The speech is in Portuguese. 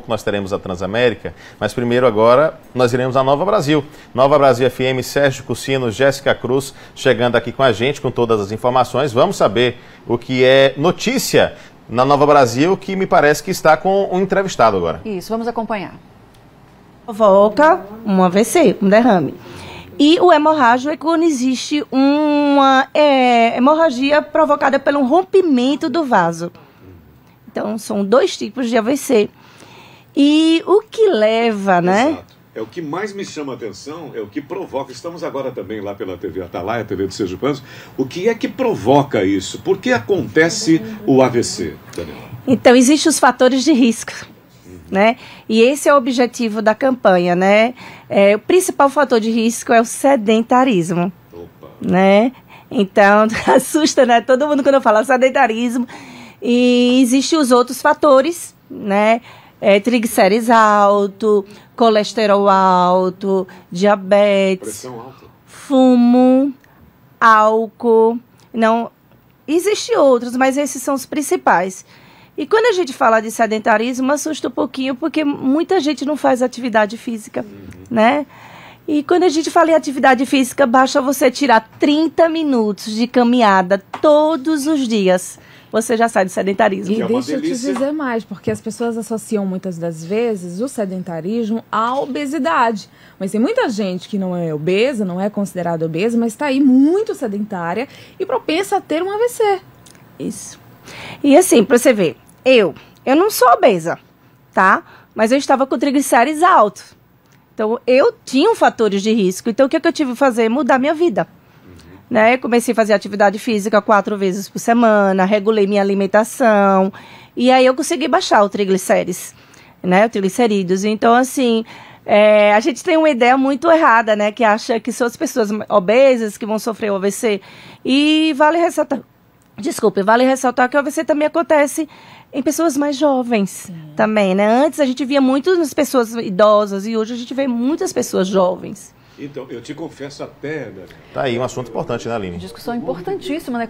pouco nós teremos a Transamérica, mas primeiro agora nós iremos à Nova Brasil. Nova Brasil FM, Sérgio Cucino, Jéssica Cruz chegando aqui com a gente com todas as informações. Vamos saber o que é notícia na Nova Brasil, que me parece que está com um entrevistado agora. Isso, vamos acompanhar. Provoca um AVC, um derrame. E o hemorrágio é quando existe uma é, hemorragia provocada pelo rompimento do vaso. Então, são dois tipos de AVC. E o que leva, né? Exato. É o que mais me chama a atenção, é o que provoca. Estamos agora também lá pela TV Atalaia, TV do Sérgio Pantos. O que é que provoca isso? Por que acontece o AVC, Daniel? Então, existem os fatores de risco. Uhum. Né? E esse é o objetivo da campanha. Né? É, o principal fator de risco é o sedentarismo. Opa. Né? Então, assusta né? todo mundo quando eu falo sedentarismo. E existem os outros fatores, né? é, triglicérides alto, colesterol alto, diabetes, alta. fumo, álcool, não existem outros, mas esses são os principais. E quando a gente fala de sedentarismo, assusta um pouquinho porque muita gente não faz atividade física, uhum. né? E quando a gente fala em atividade física, basta você tirar 30 minutos de caminhada todos os dias você já sai do sedentarismo. E é deixa eu te dizer mais, porque as pessoas associam muitas das vezes o sedentarismo à obesidade. Mas tem muita gente que não é obesa, não é considerada obesa, mas está aí muito sedentária e propensa a ter um AVC. Isso. E assim, para você ver, eu, eu não sou obesa, tá? Mas eu estava com triglicérides altos, Então, eu tinha fatores de risco. Então, o que, é que eu tive que fazer? Mudar minha vida né? Comecei a fazer atividade física quatro vezes por semana, regulei minha alimentação e aí eu consegui baixar o triglicérides, né? O triglicerídeos. Então, assim, é, a gente tem uma ideia muito errada, né? Que acha que são as pessoas obesas que vão sofrer o AVC. E vale ressaltar, desculpe, vale ressaltar que o AVC também acontece em pessoas mais jovens Sim. também, né? Antes a gente via muito nas pessoas idosas e hoje a gente vê muitas pessoas jovens. Então, eu te confesso até, né? Tá aí um assunto importante, né, Aline? Discussão importantíssima, né?